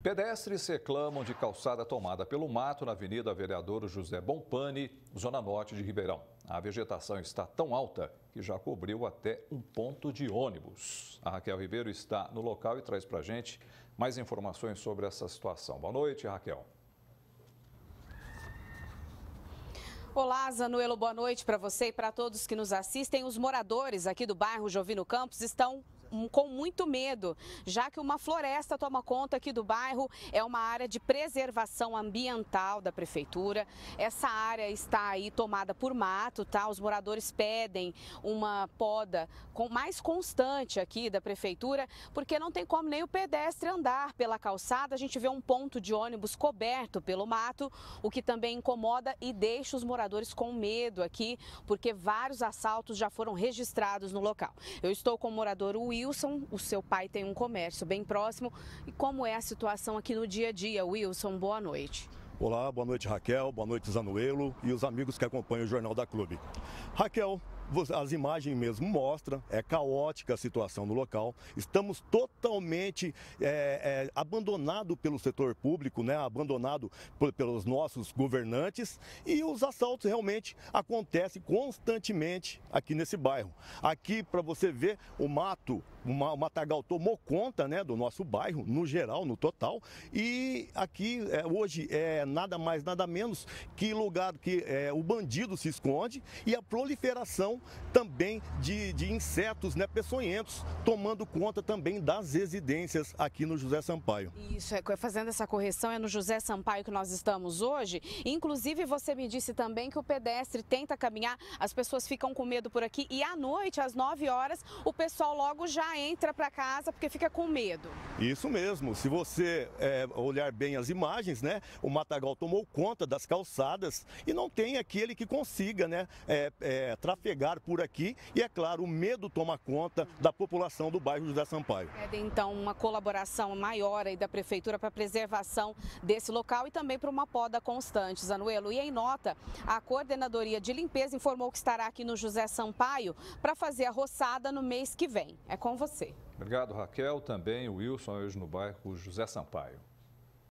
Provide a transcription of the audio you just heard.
Pedestres reclamam de calçada tomada pelo mato na Avenida Vereador José Bompani, zona norte de Ribeirão. A vegetação está tão alta que já cobriu até um ponto de ônibus. A Raquel Ribeiro está no local e traz para gente mais informações sobre essa situação. Boa noite, Raquel. Olá, Zanuelo, boa noite para você e para todos que nos assistem. Os moradores aqui do bairro Jovino Campos estão com muito medo, já que uma floresta toma conta aqui do bairro, é uma área de preservação ambiental da prefeitura. Essa área está aí tomada por mato, tá? Os moradores pedem uma poda com mais constante aqui da prefeitura, porque não tem como nem o pedestre andar pela calçada. A gente vê um ponto de ônibus coberto pelo mato, o que também incomoda e deixa os moradores com medo aqui, porque vários assaltos já foram registrados no local. Eu estou com o morador Will Wilson, o seu pai tem um comércio bem próximo. E como é a situação aqui no dia a dia? Wilson, boa noite. Olá, boa noite Raquel, boa noite Zanuelo e os amigos que acompanham o Jornal da Clube. Raquel, as imagens mesmo mostram, é caótica a situação no local. Estamos totalmente é, é, abandonado pelo setor público, né? abandonado por, pelos nossos governantes e os assaltos realmente acontecem constantemente aqui nesse bairro. Aqui, para você ver, o mato o Matagal tomou conta né, do nosso bairro, no geral, no total. E aqui é, hoje é nada mais, nada menos que lugar que é, o bandido se esconde e a proliferação também de, de insetos né, peçonhentos, tomando conta também das residências aqui no José Sampaio. Isso, é, fazendo essa correção, é no José Sampaio que nós estamos hoje. Inclusive, você me disse também que o pedestre tenta caminhar, as pessoas ficam com medo por aqui e à noite, às 9 horas, o pessoal logo já entra para casa porque fica com medo. Isso mesmo. Se você é, olhar bem as imagens, né, o matagal tomou conta das calçadas e não tem aquele que consiga, né, é, é, trafegar por aqui. E é claro, o medo toma conta da população do bairro José Sampaio. É, então, uma colaboração maior aí da prefeitura para a preservação desse local e também para uma poda constante, Zanuelo. E em nota, a coordenadoria de limpeza informou que estará aqui no José Sampaio para fazer a roçada no mês que vem. É com você. Obrigado, Raquel. Também o Wilson, hoje no bairro José Sampaio.